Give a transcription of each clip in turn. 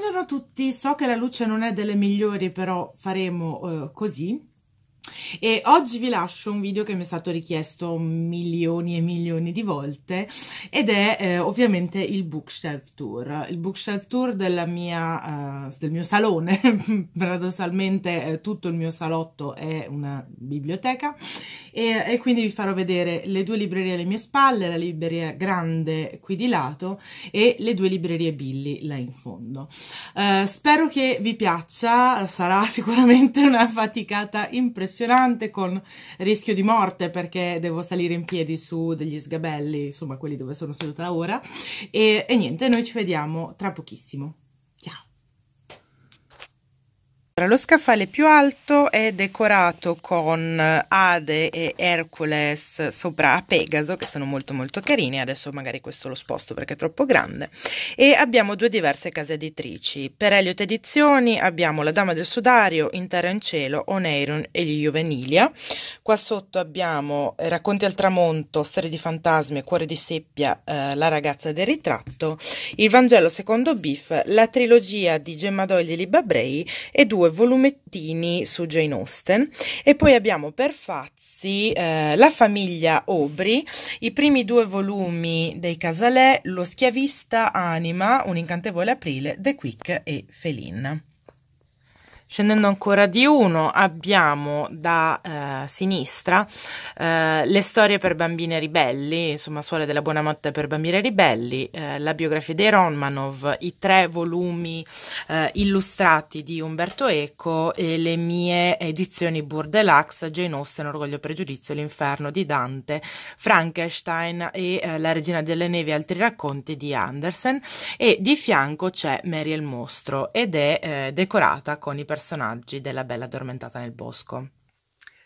Buongiorno a tutti, so che la luce non è delle migliori, però faremo eh, così e oggi vi lascio un video che mi è stato richiesto milioni e milioni di volte ed è eh, ovviamente il bookshelf tour, il bookshelf tour mia, eh, del mio salone, paradossalmente eh, tutto il mio salotto è una biblioteca e, e quindi vi farò vedere le due librerie alle mie spalle, la libreria grande qui di lato e le due librerie Billy là in fondo. Uh, spero che vi piaccia, sarà sicuramente una faticata impressionante pesante con rischio di morte perché devo salire in piedi su degli sgabelli, insomma quelli dove sono seduta ora. E, e niente, noi ci vediamo tra pochissimo. Lo scaffale più alto è decorato con eh, Ade e Hercules sopra a Pegaso, che sono molto molto carini. Adesso magari questo lo sposto perché è troppo grande. E abbiamo due diverse case editrici. Per Elliot Edizioni abbiamo La Dama del Sudario, In Terra in Cielo, Oneiron e gli Juvenilia. Qua sotto abbiamo eh, Racconti al tramonto, Serie di fantasmi, Cuore di seppia, eh, La ragazza del ritratto, Il Vangelo secondo Biff, la trilogia di Gemma Doyle e Libabrei e due due volumettini su Jane Austen e poi abbiamo per Fazzi eh, La famiglia Obri, i primi due volumi dei Casalè, Lo schiavista, Anima, Un incantevole aprile, The Quick e Felin. Scendendo ancora di uno abbiamo da eh, sinistra eh, le storie per bambine ribelli, insomma suore della buonanotte per bambine ribelli, eh, la biografia dei Romanov, i tre volumi eh, illustrati di Umberto Eco e le mie edizioni Burdelax, Jane Austen, Orgoglio e Pregiudizio, L'inferno di Dante, Frankenstein e eh, La regina delle nevi e altri racconti di Andersen e di fianco c'è Mary il mostro ed è eh, decorata con i personaggi personaggi della bella addormentata nel bosco.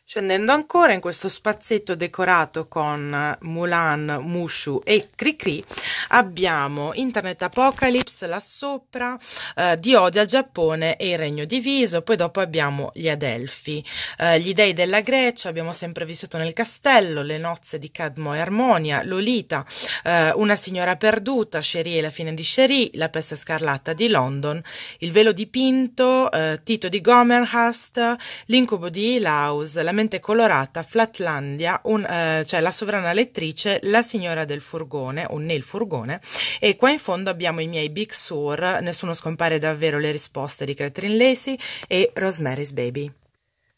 Scendendo ancora in questo spazzetto decorato con Mulan, Mushu e Cricri abbiamo Internet Apocalypse là sopra, eh, Diodia, Giappone e il Regno Diviso, poi dopo abbiamo gli Adelfi, eh, gli dei della Grecia, abbiamo sempre vissuto nel castello, le nozze di Cadmo e Armonia, Lolita, eh, una signora perduta, Cherie e la fine di Cherie, la peste scarlatta di London, il velo dipinto, eh, Tito di Gomerhast, l'incubo di Ilaus, la bellamente colorata Flatlandia, un, eh, cioè la sovrana lettrice, la signora del furgone o nel furgone. E qua in fondo abbiamo i miei Big Sur, nessuno scompare davvero le risposte di Catherine Lacey e Rosemary's Baby.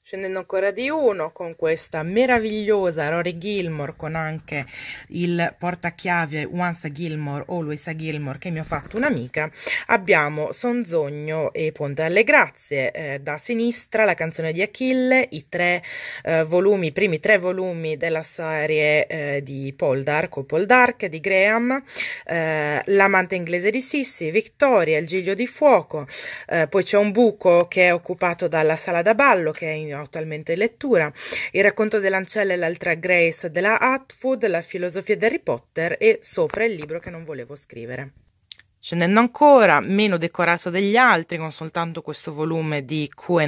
Scendendo ancora di uno con questa meravigliosa Rory Gilmore con anche il portachiave Once a Gilmore, o a Gilmore che mi ha fatto un'amica, abbiamo Sonzogno e Ponte alle Grazie, eh, da sinistra la canzone di Achille, i tre eh, volumi, i primi tre volumi della serie eh, di Paul Dark o Paul Dark di Graham, eh, L'amante inglese di Sissi, Victoria, Il Giglio di Fuoco, eh, poi c'è un buco che è occupato dalla sala da ballo che è in io attualmente lettura, Il racconto dell'ancella e l'altra Grace della Atwood, La filosofia di Harry Potter e sopra il libro che non volevo scrivere. Scendendo ancora, meno decorato degli altri, con soltanto questo volume di QA,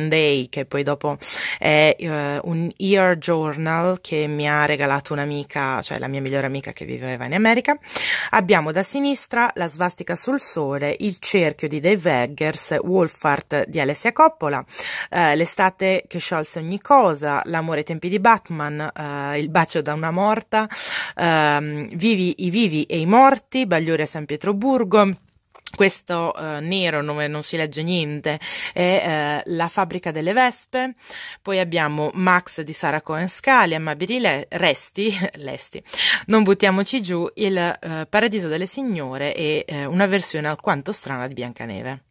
che poi dopo è eh, un Year Journal che mi ha regalato un'amica, cioè la mia migliore amica che viveva in America. Abbiamo da sinistra la svastica sul sole, il cerchio di Dave Eggers, Wolfhart di Alessia Coppola, eh, l'estate che sciolse ogni cosa, l'amore ai tempi di Batman, eh, il bacio da una morta, ehm, vivi i vivi e i morti, Bagliore a San Pietroburgo questo eh, nero dove non si legge niente è eh, La fabbrica delle vespe, poi abbiamo Max di Sara Cohen Scali, Amabili le- Resti, Lesti, Non buttiamoci giù, Il eh, paradiso delle signore e eh, una versione alquanto strana di Biancaneve.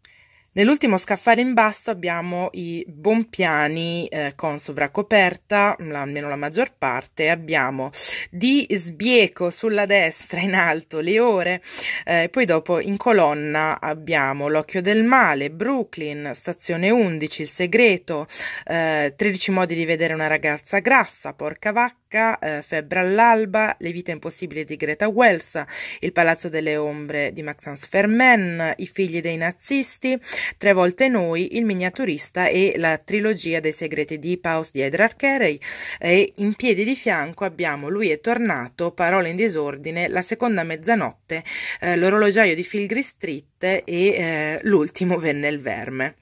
Nell'ultimo scaffale in basso abbiamo i buon piani eh, con sovraccoperta, la, almeno la maggior parte, abbiamo di sbieco sulla destra in alto le ore, eh, poi dopo in colonna abbiamo l'occhio del male, Brooklyn, stazione 11, il segreto, eh, 13 modi di vedere una ragazza grassa, porca vacca, Kafka, eh, Febbre all'alba, Le vite impossibili di Greta Wells, Il palazzo delle ombre di Maxence Fermen, I figli dei nazisti, Tre volte noi, Il miniaturista e la trilogia dei segreti di Paus di Edrar Carey e in piedi di fianco abbiamo Lui è tornato, Parole in disordine, La seconda mezzanotte, eh, L'orologiaio di Filgri Street e eh, L'ultimo venne il verme.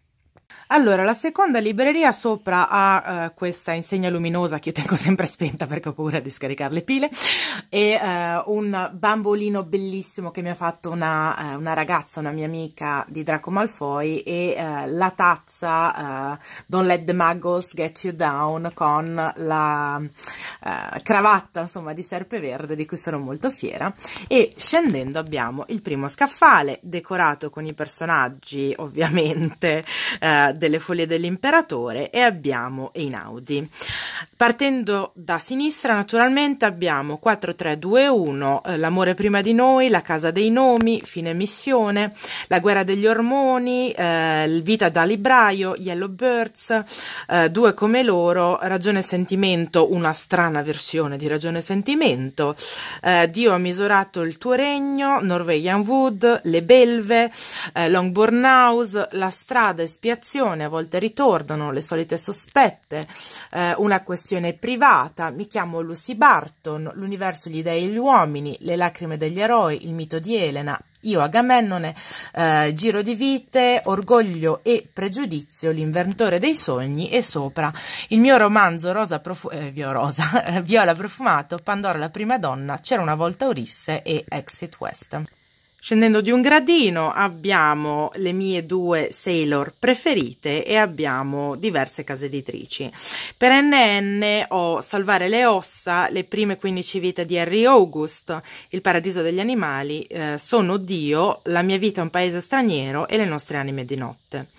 Allora, la seconda libreria sopra ha eh, questa insegna luminosa che io tengo sempre spenta perché ho paura di scaricare le pile e eh, un bambolino bellissimo che mi ha fatto una, eh, una ragazza, una mia amica di Draco Malfoy e eh, la tazza eh, Don't Let the Muggles Get You Down con la eh, cravatta insomma di serpe verde di cui sono molto fiera e scendendo abbiamo il primo scaffale decorato con i personaggi ovviamente eh, delle Foglie dell'Imperatore e abbiamo Einaudi. Partendo da sinistra naturalmente abbiamo 4321, eh, L'amore prima di noi, La casa dei nomi, Fine missione, La guerra degli ormoni, eh, Vita da libraio, Yellow Birds, eh, Due come loro, Ragione e sentimento, una strana versione di Ragione e sentimento, eh, Dio ha misurato il tuo regno, Norwegian Wood, Le belve, eh, Longbourn House, La strada espiazione, questione, a volte ritornano le solite sospette, eh, una questione privata, mi chiamo Lucy Barton, l'universo gli dei e gli uomini, le lacrime degli eroi, il mito di Elena, io Agamennone, eh, Giro di vite, Orgoglio e pregiudizio, l'inventore dei sogni e sopra il mio romanzo Rosa profu- eh, Rosa, Viola profumato, Pandora la prima donna, C'era una volta Ulisse e Exit West. Scendendo di un gradino abbiamo le mie due Sailor preferite e abbiamo diverse case editrici. Per NN ho Salvare le ossa, le prime 15 vite di Harry August, Il paradiso degli animali, eh, Sono Dio, La mia vita è un paese straniero e Le nostre anime di notte.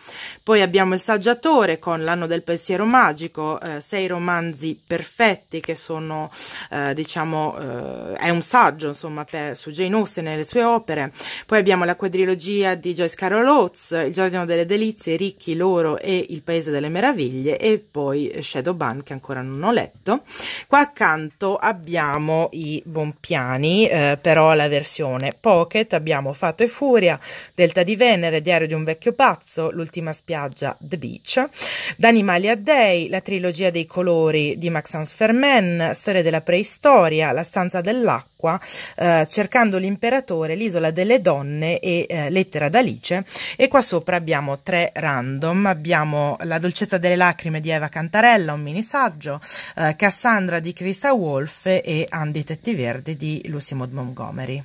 Poi abbiamo Il saggiatore con L'anno del pensiero magico, eh, sei romanzi perfetti che sono, eh, diciamo, eh, è un saggio insomma per, su Jane Austen e le sue opere. Poi abbiamo la quadrilogia di Joyce Carol Oates, Il giardino delle delizie, Ricchi, Loro e Il paese delle meraviglie e poi Shadowban che ancora non ho letto. Qua accanto abbiamo i Bonpiani, eh, però la versione pocket, abbiamo Fatto e Furia, Delta di Venere, Diario di un vecchio pazzo, L'ultima spiaggia, The Beach, D'animali a Dei, la trilogia dei colori di Maxence Fermen, Storia della preistoria, La stanza dell'acqua, acqua, eh, cercando l'imperatore, l'isola delle donne e eh, lettera d'Alice. E qua sopra abbiamo tre random, abbiamo La dolcezza delle lacrime di Eva Cantarella, un minisaggio, eh, Cassandra di Christa Wolfe e Andy Tetti Verdi di Lucy Maud Montgomery.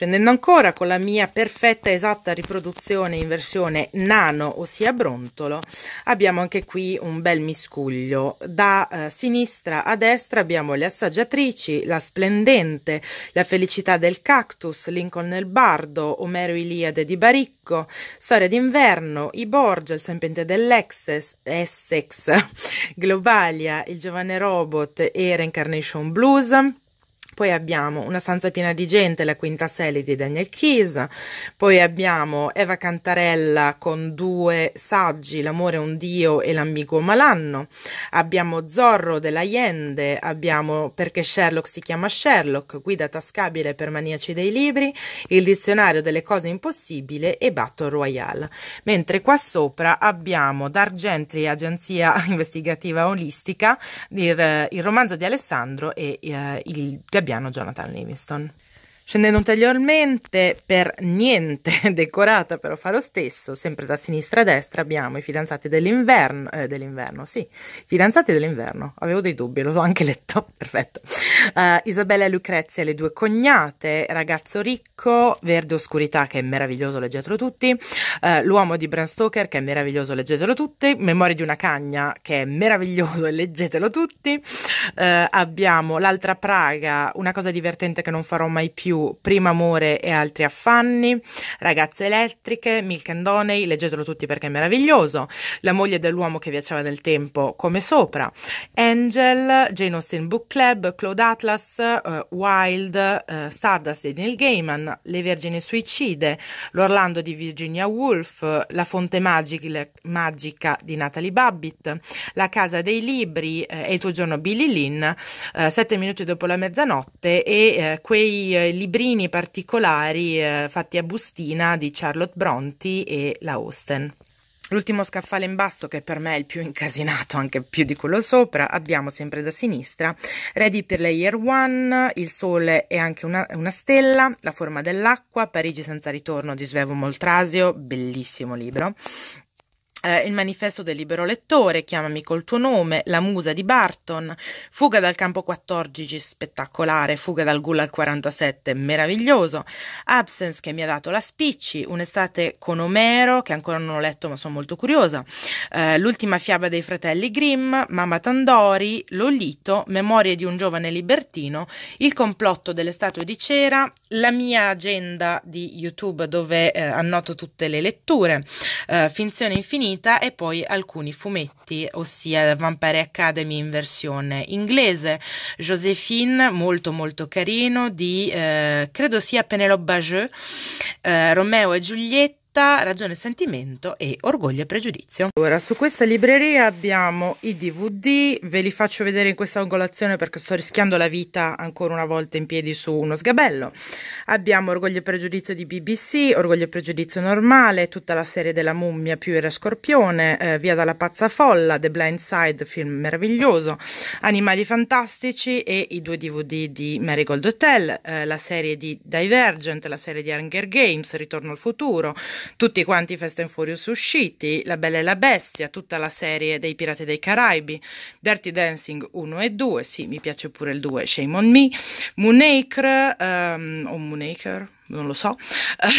Scendendo ancora con la mia perfetta esatta riproduzione in versione nano, ossia brontolo, abbiamo anche qui un bel miscuglio. Da eh, sinistra a destra abbiamo le assaggiatrici, la splendente, la felicità del cactus, Lincoln nel bardo, Omero Iliade di Baricco, Storia d'inverno, I Borgia, il serpente dell'Essex, Essex, Globalia, il giovane robot e Reincarnation Blues. Poi abbiamo Una stanza piena di gente, la quinta serie di Daniel Keys. Poi abbiamo Eva Cantarella con due saggi, L'amore è un dio e l'ambiguo malanno. Abbiamo Zorro della Allende, abbiamo Perché Sherlock si chiama Sherlock, Guida tascabile per maniaci dei libri, Il dizionario delle cose impossibili e Battle Royale. Mentre qua sopra abbiamo Dark Gentry, Agenzia Investigativa Olistica, il, eh, il romanzo di Alessandro e eh, il Gabriele Fabiano Jonathan Livingston scendendo ulteriormente per niente decorata però fa lo stesso sempre da sinistra a destra abbiamo i fidanzati dell'inverno eh, dell'inverno sì fidanzati dell'inverno avevo dei dubbi l'ho anche letto perfetto uh, Isabella e Lucrezia le due cognate ragazzo ricco verde oscurità che è meraviglioso leggetelo tutti uh, l'uomo di Bram Stoker che è meraviglioso leggetelo tutti memoria di una cagna che è meraviglioso leggetelo tutti uh, abbiamo l'altra Praga una cosa divertente che non farò mai più Prima amore e altri affanni, Ragazze elettriche, Milk and Doney, leggetelo tutti perché è meraviglioso, La moglie dell'uomo che viaggiava nel tempo come sopra, Angel, Jane Austen Book Club, Claude Atlas, uh, Wild, uh, Stardust di Neil Gaiman, Le Vergini Suicide, L'Orlando di Virginia Woolf, La Fonte magic- Magica di Natalie Babbitt, La Casa dei Libri eh, e il tuo giorno Billy Lynn, eh, Sette minuti dopo la mezzanotte e eh, quei libri librini particolari eh, fatti a bustina di Charlotte Bronti e la Austen. L'ultimo scaffale in basso, che per me è il più incasinato, anche più di quello sopra, abbiamo sempre da sinistra Ready per Layer One, Il Sole è anche una, una stella, La forma dell'acqua, Parigi senza ritorno di Svevo Moltrasio, bellissimo libro, eh, il manifesto del libero lettore, chiamami col tuo nome, La musa di Barton, Fuga dal campo 14, spettacolare, Fuga dal gulag 47, meraviglioso, Absence che mi ha dato la spicci, Un'estate con Omero, che ancora non ho letto ma sono molto curiosa, eh, L'ultima fiaba dei fratelli Grimm, Mamma Tandori, Lolito, Memorie di un giovane libertino, Il complotto delle statue di cera, la mia agenda di YouTube dove eh, annoto tutte le letture, eh, Finzione infinita, Unita e poi alcuni fumetti, ossia Vampire Academy in versione inglese, Josephine, molto molto carino, di eh, credo sia Penelope Bajeux, eh, Romeo e Giulietta, Libertà, Ragione e Sentimento e Orgoglio e Pregiudizio. Ora, su questa libreria abbiamo i DVD, ve li faccio vedere in questa angolazione perché sto rischiando la vita ancora una volta in piedi su uno sgabello. Abbiamo Orgoglio e Pregiudizio di BBC, Orgoglio e Pregiudizio normale, tutta la serie della mummia più era scorpione, eh, Via dalla pazza folla, The Blind Side, film meraviglioso, Animali fantastici e i due DVD di Marigold Hotel, eh, la serie di Divergent, la serie di Hunger Games, Ritorno al futuro, tutti quanti Fast and Furious usciti, La Bella e la Bestia, tutta la serie dei Pirati dei Caraibi, Dirty Dancing 1 e 2, sì, mi piace pure il 2, Shame on Me, Moonacre, um, o Moonacre, non lo so,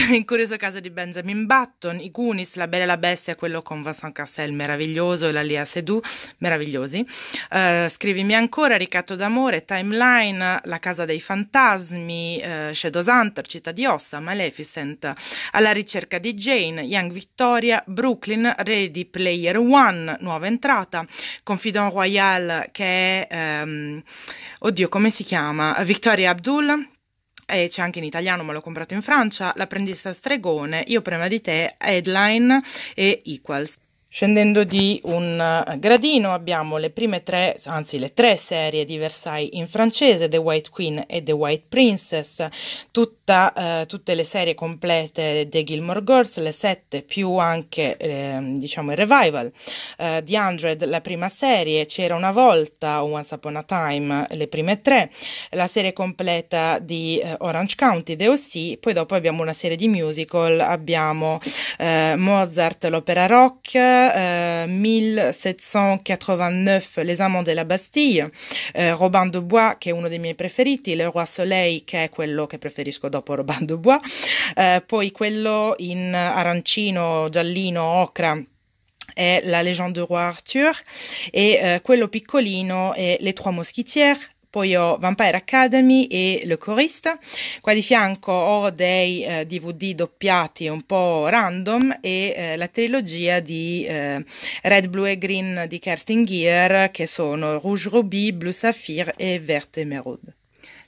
eh, in curioso caso di Benjamin Button, i Goonies, La Bella e la Bestia, quello con Vincent Cassel meraviglioso e la Lia Sedou, meravigliosi, uh, Scrivimi ancora, Ricatto d'amore, Timeline, La casa dei fantasmi, uh, Shadows Hunter, Città di ossa, Maleficent, Alla ricerca di Jane, Young Victoria, Brooklyn, Ready Player One, Nuova entrata, Confident Royale, che è, um, oddio come si chiama, Victoria Abdul, e c'è anche in italiano, ma l'ho comprato in Francia, L'apprendista stregone, Io prima di te, Headline e Equals. Scendendo di un eh, gradino abbiamo le prime tre, anzi le tre serie di Versailles in francese, The White Queen e The White Princess, tutta, eh, tutte le serie complete dei Gilmore Girls, le sette più anche eh, diciamo il revival, eh, The Hundred la prima serie, C'era una volta, Once Upon a Time le prime tre, la serie completa di eh, Orange County, The O.C., poi dopo abbiamo una serie di musical, abbiamo eh, Mozart, l'opera rock, 1789 Les Amants della Bastiglia, eh, Robin de Bois che è uno dei miei preferiti, Le Roi Soleil che è quello che preferisco dopo Robin de Bois, eh, poi quello in arancino, giallino, ocra è La légende du roi Arthur e eh, quello piccolino è Les Trois Moschitières poi ho Vampire Academy e Le Corista. Qua di fianco ho dei eh, DVD doppiati un po' random e eh, la trilogia di eh, Red, Blue e Green di Kerstin Gear che sono Rouge Ruby, Blue Sapphire e Verte Emerald.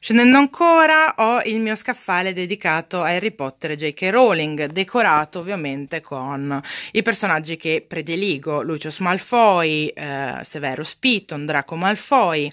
Scendendo ancora ho il mio scaffale dedicato a Harry Potter e J.K. Rowling, decorato ovviamente con i personaggi che prediligo, Lucius Malfoy, eh, Severus Piton, Draco Malfoy,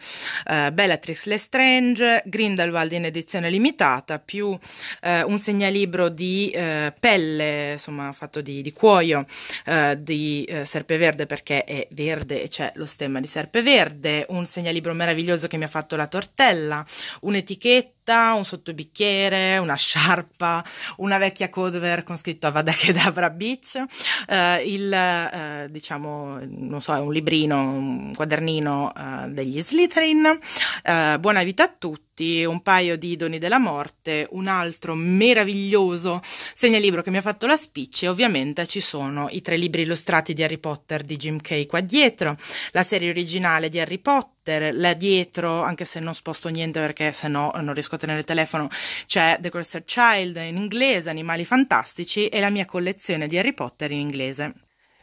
eh, Bellatrix Lestrange, Grindelwald in edizione limitata, più eh, un segnalibro di eh, pelle, insomma fatto di, di cuoio, eh, di eh, serpeverde perché è verde e c'è lo stemma di serpeverde, un segnalibro meraviglioso che mi ha fatto la tortella, un un'etichetta busta, un sottobicchiere, una sciarpa, una vecchia cover con scritto Avada Kedavra Beach, eh, il, eh, diciamo, non so, un librino, un quadernino eh, degli Slytherin, eh, Buona vita a tutti, un paio di doni della morte, un altro meraviglioso segnalibro che mi ha fatto la spiccia e ovviamente ci sono i tre libri illustrati di Harry Potter di Jim Kay qua dietro, la serie originale di Harry Potter, là dietro, anche se non sposto niente perché se no non riesco a tenere il telefono c'è The Cursed Child in inglese, Animali Fantastici e la mia collezione di Harry Potter in inglese.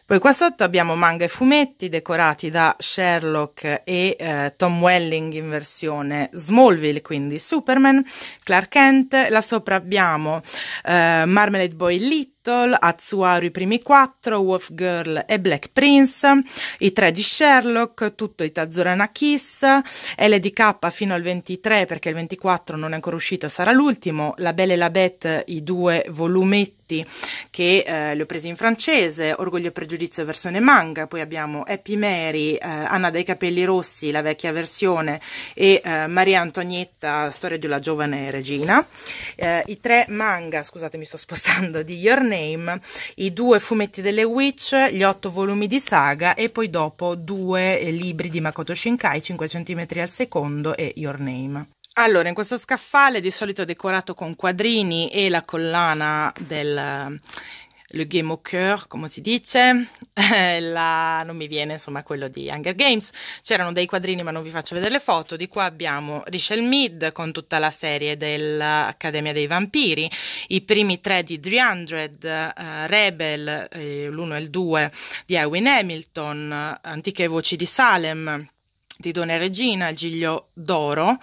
Poi qua sotto abbiamo manga e fumetti decorati da Sherlock e eh, Tom Welling in versione Smallville, quindi Superman, Clark Kent. Là sopra abbiamo eh, Marmalade Boy Elite Pistol, Atsuaru i primi quattro, Wolf Girl e Black Prince, i tre di Sherlock, tutto Itazurana Kiss, LDK fino al 23 perché il 24 non è ancora uscito, sarà l'ultimo, La Belle e la Bête, i due volumetti che eh, le ho prese in francese, Orgoglio e Pregiudizio versione manga, poi abbiamo Happy Mary, eh, Anna dai capelli rossi, la vecchia versione e eh, Maria Antonietta, storia di una giovane regina. Eh, I tre manga, scusate mi sto spostando, di Your Name, Name, i due fumetti delle Witch, gli otto volumi di saga e poi dopo due eh, libri di Makoto Shinkai, 5 cm al secondo e Your Name. Allora, in questo scaffale di solito decorato con quadrini e la collana del le game au cœur, come si dice, la, non mi viene insomma quello di Hunger Games, c'erano dei quadrini ma non vi faccio vedere le foto, di qua abbiamo Richel Mead con tutta la serie dell'Accademia dei Vampiri, i primi tre di 300, uh, eh, Rebel, eh, l'1 e il 2 di Ewin Hamilton, Antiche Voci di Salem, di Donna Regina, Giglio d'Oro,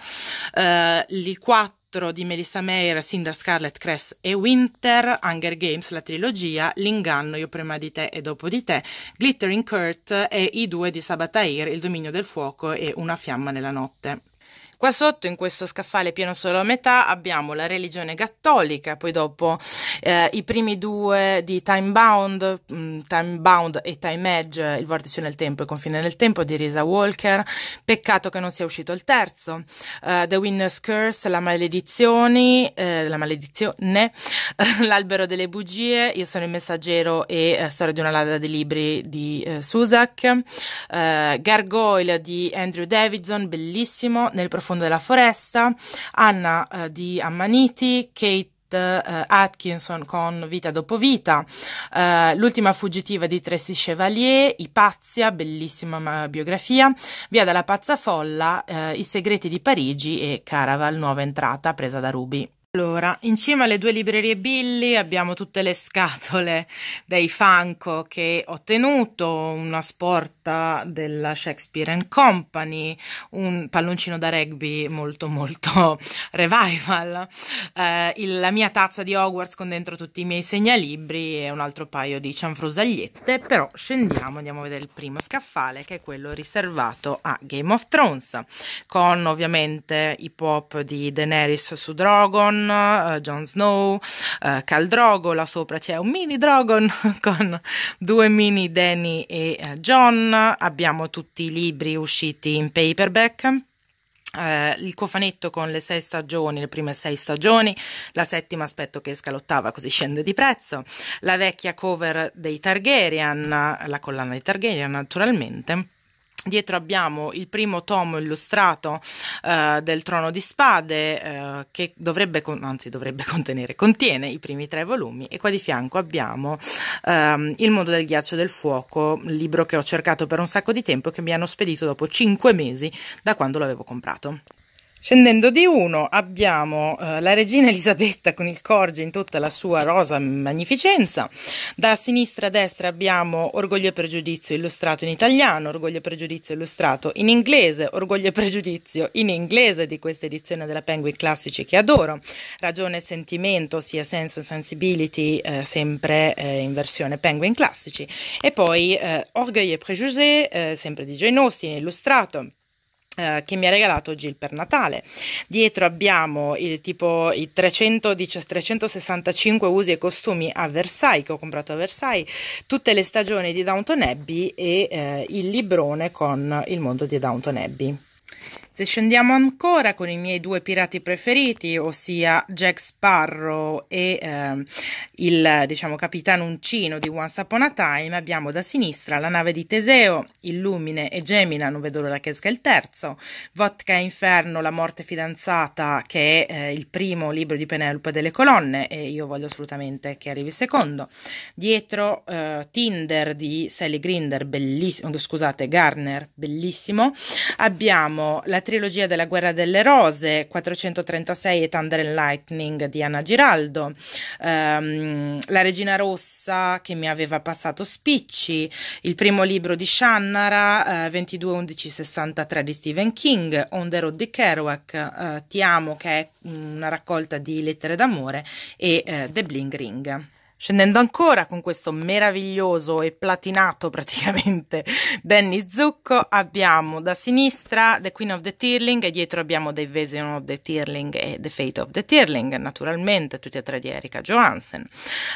eh, il 4 mostro di Melissa Mayer, Cinder Scarlet, Cress e Winter, Hunger Games, la trilogia, L'inganno, Io prima di te e dopo di te, Glittering Kurt e I due di Sabatair, Il dominio del fuoco e Una fiamma nella notte. Qua sotto in questo scaffale pieno solo a metà abbiamo la religione cattolica, poi dopo eh, i primi due di Time Bound, mh, mm, Time Bound e Time Edge, il vortice nel tempo e confine nel tempo di Risa Walker, peccato che non sia uscito il terzo, uh, The Winner's Curse, La maledizione, eh, la maledizione L'albero delle bugie, Io sono il messaggero e eh, Storia di una ladra dei libri di eh, Susak, eh, Gargoyle di Andrew Davidson, bellissimo, Nel profondo fondo della foresta, Anna eh, di Ammaniti, Kate eh, Atkinson con Vita dopo vita, uh, L'ultima fuggitiva di Tracy Chevalier, Ipazia, ah, bellissima biografia, Via dalla pazza folla, uh, I segreti di Parigi e Caraval, nuova entrata presa da Ruby. Allora, in cima alle due librerie Billy abbiamo tutte le scatole dei Fanco che ho tenuto, una sport carta della Shakespeare and Company, un palloncino da rugby molto molto revival, eh, il, la mia tazza di Hogwarts con dentro tutti i miei segnalibri e un altro paio di cianfrosagliette, però scendiamo, andiamo a vedere il primo scaffale che è quello riservato a Game of Thrones, con ovviamente i pop di Daenerys su Drogon, uh, Jon Snow, uh, eh, Cal Drogo, là sopra c'è un mini Drogon con due mini Danny e uh, eh, John, abbiamo tutti i libri usciti in paperback. Eh, il cofanetto con le sei stagioni, le prime sei stagioni, la settima aspetto che esca l'ottava così scende di prezzo, la vecchia cover dei Targaryen, la collana dei Targaryen naturalmente Dietro abbiamo il primo tomo illustrato eh, del Trono di Spade eh, che dovrebbe, anzi, dovrebbe contenere, contiene i primi tre volumi e qua di fianco abbiamo ehm, Il mondo del ghiaccio e del fuoco, libro che ho cercato per un sacco di tempo e che mi hanno spedito dopo cinque mesi da quando l'avevo comprato. Scendendo di uno abbiamo eh, la regina Elisabetta con il Corge in tutta la sua rosa magnificenza, da sinistra a destra abbiamo Orgoglio e Pregiudizio illustrato in italiano, Orgoglio e Pregiudizio illustrato in inglese, Orgoglio e Pregiudizio in inglese di questa edizione della Penguin Classici che adoro, Ragione e Sentimento sia Sense and Sensibility eh, sempre eh, in versione Penguin Classici e poi eh, Orgoglio e Pregiudizio eh, sempre di Jane Austen illustrato eh, che mi ha regalato Gil per Natale. Dietro abbiamo il tipo i 310, 365 usi e costumi a Versailles che ho comprato a Versailles, tutte le stagioni di Downton Abbey e eh, il librone con il mondo di Downton Abbey. Se scendiamo ancora con i miei due pirati preferiti, ossia Jack Sparrow e eh, il diciamo, capitano uncino di Once Upon a Time, abbiamo da sinistra la nave di Teseo, Illumine e Gemina, non vedo l'ora che esca il terzo, Vodka Inferno, La morte fidanzata, che è eh, il primo libro di Penelope delle colonne e io voglio assolutamente che arrivi il secondo. Dietro eh, Tinder di Sally Grinder, bellissimo, scusate, Garner, bellissimo. Abbiamo la trilogia della Guerra delle Rose, 436 e Thunder and Lightning di Anna Giraldo, um, La Regina Rossa che mi aveva passato Spicci, il primo libro di Shannara, uh, 22 11 63 di Stephen King, On the Road di Kerouac, uh, Ti amo che è una raccolta di lettere d'amore e uh, The Bling Ring. Scendendo ancora con questo meraviglioso e platinato praticamente Danny Zucco, abbiamo da sinistra The Queen of the Tearling e dietro abbiamo The Vision of the Tearling e The Fate of the Tearling, naturalmente tutti e tre di Erika Johansen.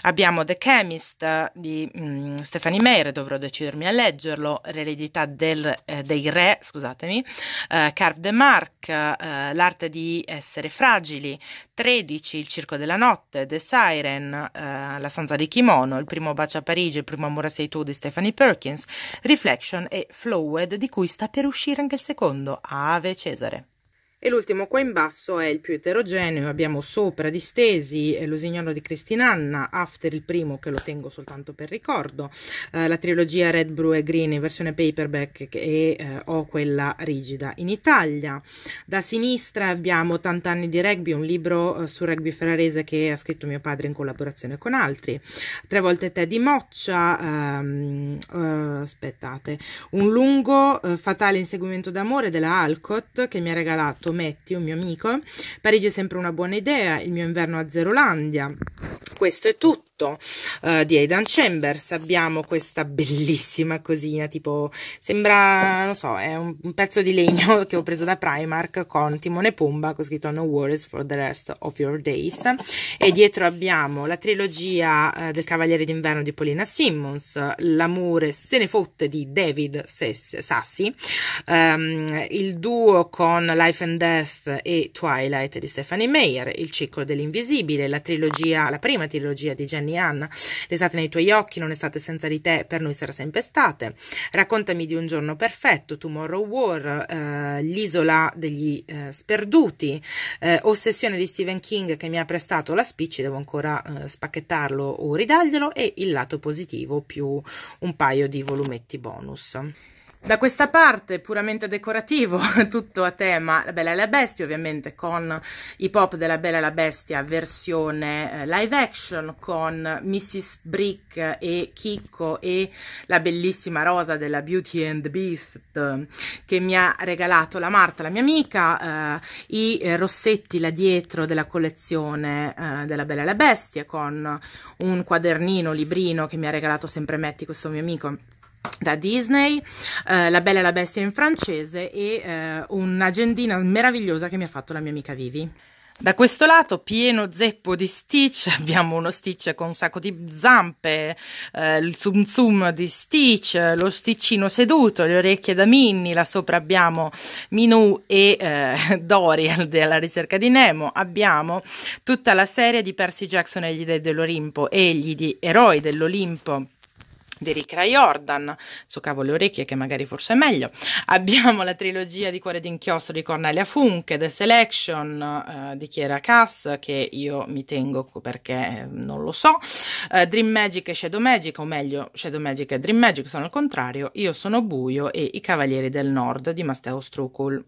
Abbiamo The Chemist eh, di mm, Stephanie Meyer, dovrò decidermi a leggerlo, L'eredità del, eh, dei re, scusatemi, eh, Carve de Mark, eh, L'arte di essere fragili, 13, Il circo della notte, The Siren, eh, La la stanza di kimono, Il primo bacio a Parigi, Il primo amore sei tu di Stephanie Perkins, Reflection e Flowed di cui sta per uscire anche il secondo, Ave Cesare. E l'ultimo qua in basso è il più eterogeneo, abbiamo sopra distesi eh, l'usignolo di Cristinanna, After il primo che lo tengo soltanto per ricordo, eh, la trilogia Red, Blue e Green in versione paperback e eh, ho quella rigida in Italia. Da sinistra abbiamo Tant'anni di rugby, un libro eh, sul rugby ferrarese che ha scritto mio padre in collaborazione con altri, Tre volte te di Moccia, ehm, eh, aspettate, un lungo eh, fatale inseguimento d'amore della Alcott che mi ha regalato Roberto Metti, un mio amico. Parigi è sempre una buona idea, il mio inverno a Zerolandia. Questo è tutto. Uh, di Aidan Chambers. Abbiamo questa bellissima cosina, tipo sembra, non so, è un, un, pezzo di legno che ho preso da Primark con Timone Pumba, con scritto No Worries for the Rest of Your Days. E dietro abbiamo la trilogia uh, del Cavaliere d'inverno di Paulina Simmons, L'amore se ne fotte di David Sassi, um, il duo con Life and Death e Twilight di Stephanie Meyer, Il ciclo dell'invisibile, la trilogia, la prima trilogia di Jenny anni Anna. L'estate nei tuoi occhi, non estate senza di te, per noi sarà sempre estate. Raccontami di un giorno perfetto, Tomorrow War, eh, l'isola degli eh, sperduti, eh, ossessione di Stephen King che mi ha prestato la speech, devo ancora eh, spacchettarlo o ridarglielo e il lato positivo più un paio di volumetti bonus. Da questa parte puramente decorativo, tutto a tema La Bella e la Bestia, ovviamente con i pop della Bella e la Bestia versione eh, live action con Mrs. Brick e Chicco e la bellissima rosa della Beauty and the Beast che mi ha regalato la Marta, la mia amica, eh, i rossetti là dietro della collezione eh, della Bella e la Bestia con un quadernino, librino che mi ha regalato sempre Metti, questo mio amico da Disney, eh, La Bella e la Bestia in francese e eh, un'agendina meravigliosa che mi ha fatto la mia amica Vivi. Da questo lato pieno zeppo di Stitch, abbiamo uno Stitch con un sacco di zampe, eh, il zoom zoom di Stitch, lo Sticcino seduto, le orecchie da Minnie, là sopra abbiamo Minou e eh, Dory della ricerca di Nemo, abbiamo tutta la serie di Percy Jackson e gli dei dell'Olimpo e gli eroi dell'Olimpo D'Erika Jordan, cavo le orecchie che magari forse è meglio, abbiamo la trilogia di Cuore d'inchiostro di Cornelia Funke, The Selection eh, di Chiera Cass che io mi tengo perché eh, non lo so, eh, Dream Magic e Shadow Magic, o meglio Shadow Magic e Dream Magic sono il contrario, Io sono buio e I Cavalieri del Nord di Matteo Strukul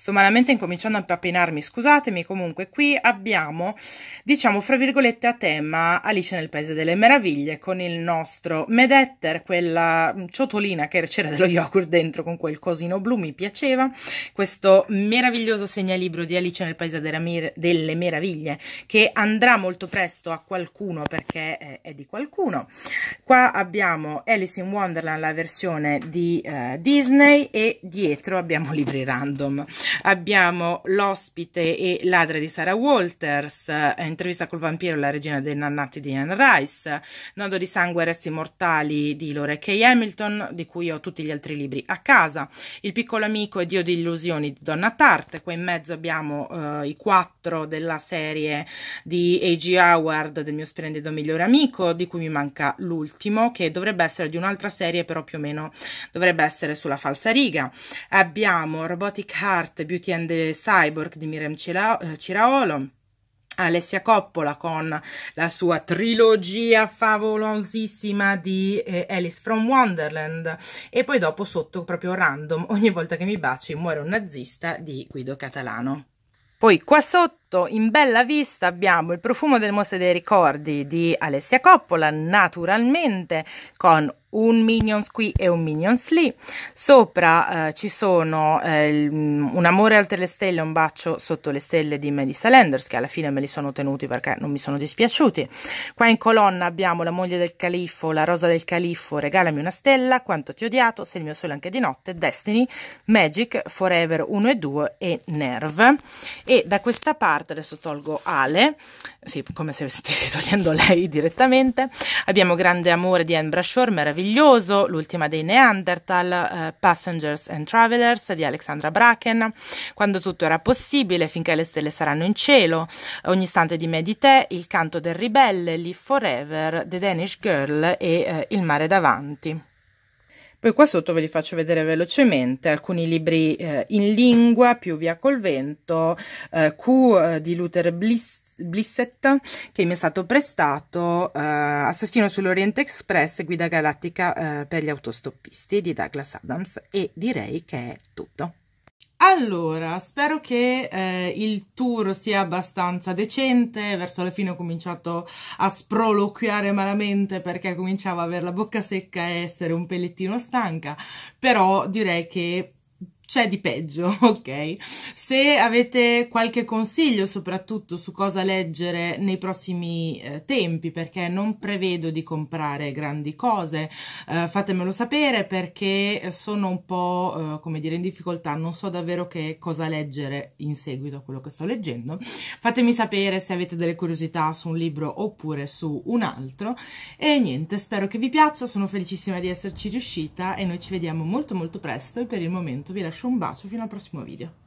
sto malamente incominciando a pappinarmi, scusatemi, comunque qui abbiamo, diciamo, fra virgolette a tema Alice nel Paese delle Meraviglie con il nostro Medetter, quella ciotolina che c'era dello yogurt dentro con quel cosino blu, mi piaceva, questo meraviglioso segnalibro di Alice nel Paese delle Meraviglie che andrà molto presto a qualcuno perché è di qualcuno. Qua abbiamo Alice in Wonderland, la versione di uh, Disney e dietro abbiamo libri random abbiamo l'ospite e ladra di Sarah Walters, eh, intervista col vampiro la regina dei nannati di Anne Rice, Nodo di sangue e resti mortali di Lore K. Hamilton, di cui ho tutti gli altri libri a casa, Il piccolo amico e Dio di illusioni di Donna Tarte, qua in mezzo abbiamo eh, i quattro della serie di A.G. Howard, del mio splendido migliore amico, di cui mi manca l'ultimo, che dovrebbe essere di un'altra serie, però più o meno dovrebbe essere sulla falsa riga. Abbiamo Robotic Heart Beauty and the Cyborg di Miriam eh, Ciraolo, Alessia Coppola con la sua trilogia favolosissima di eh, Alice from Wonderland e poi dopo sotto proprio random ogni volta che mi baci muore un nazista di Guido Catalano. Poi qua sotto Sotto, in bella vista, abbiamo il profumo del Mose dei Ricordi di Alessia Coppola, naturalmente, con un Minions qui e un Minions lì. Sopra eh, ci sono eh, mm, Un amore altre le stelle, un bacio sotto le stelle di Melissa Landers, che alla fine me li sono tenuti perché non mi sono dispiaciuti. Qua in colonna abbiamo La moglie del califfo, La rosa del califfo, Regalami una stella, Quanto ti ho odiato, Sei il mio sole anche di notte, Destiny, Magic, Forever 1 e 2 e Nerve. E da questa parte parte, adesso tolgo Ale, sì, come se stessi togliendo lei direttamente. Abbiamo Grande Amore di Anne Brashaw, meraviglioso, l'ultima dei Neanderthal, uh, Passengers and Travelers di Alexandra Bracken, Quando tutto era possibile, finché le stelle saranno in cielo, Ogni istante di me di te, Il canto del ribelle, Live Forever, The Danish Girl e uh, Il mare davanti. Poi qua sotto ve li faccio vedere velocemente, alcuni libri eh, in lingua, più via col vento, eh, Q eh, di Luther Bliss, Blissett che mi è stato prestato eh, Assassino sull'Oriente Express Guida Galattica eh, per gli autostoppisti di Douglas Adams e direi che è tutto. Allora, spero che eh, il tour sia abbastanza decente, verso la fine ho cominciato a sproloquiare malamente perché cominciavo a avere la bocca secca e essere un pellettino stanca, però direi che c'è di peggio, ok? Se avete qualche consiglio soprattutto su cosa leggere nei prossimi eh, tempi, perché non prevedo di comprare grandi cose, eh, fatemelo sapere perché sono un po', eh, come dire, in difficoltà, non so davvero che cosa leggere in seguito a quello che sto leggendo. Fatemi sapere se avete delle curiosità su un libro oppure su un altro e niente, spero che vi piaccia, sono felicissima di esserci riuscita e noi ci vediamo molto molto presto e per il momento vi lascio lascio un bacio, fino al prossimo video.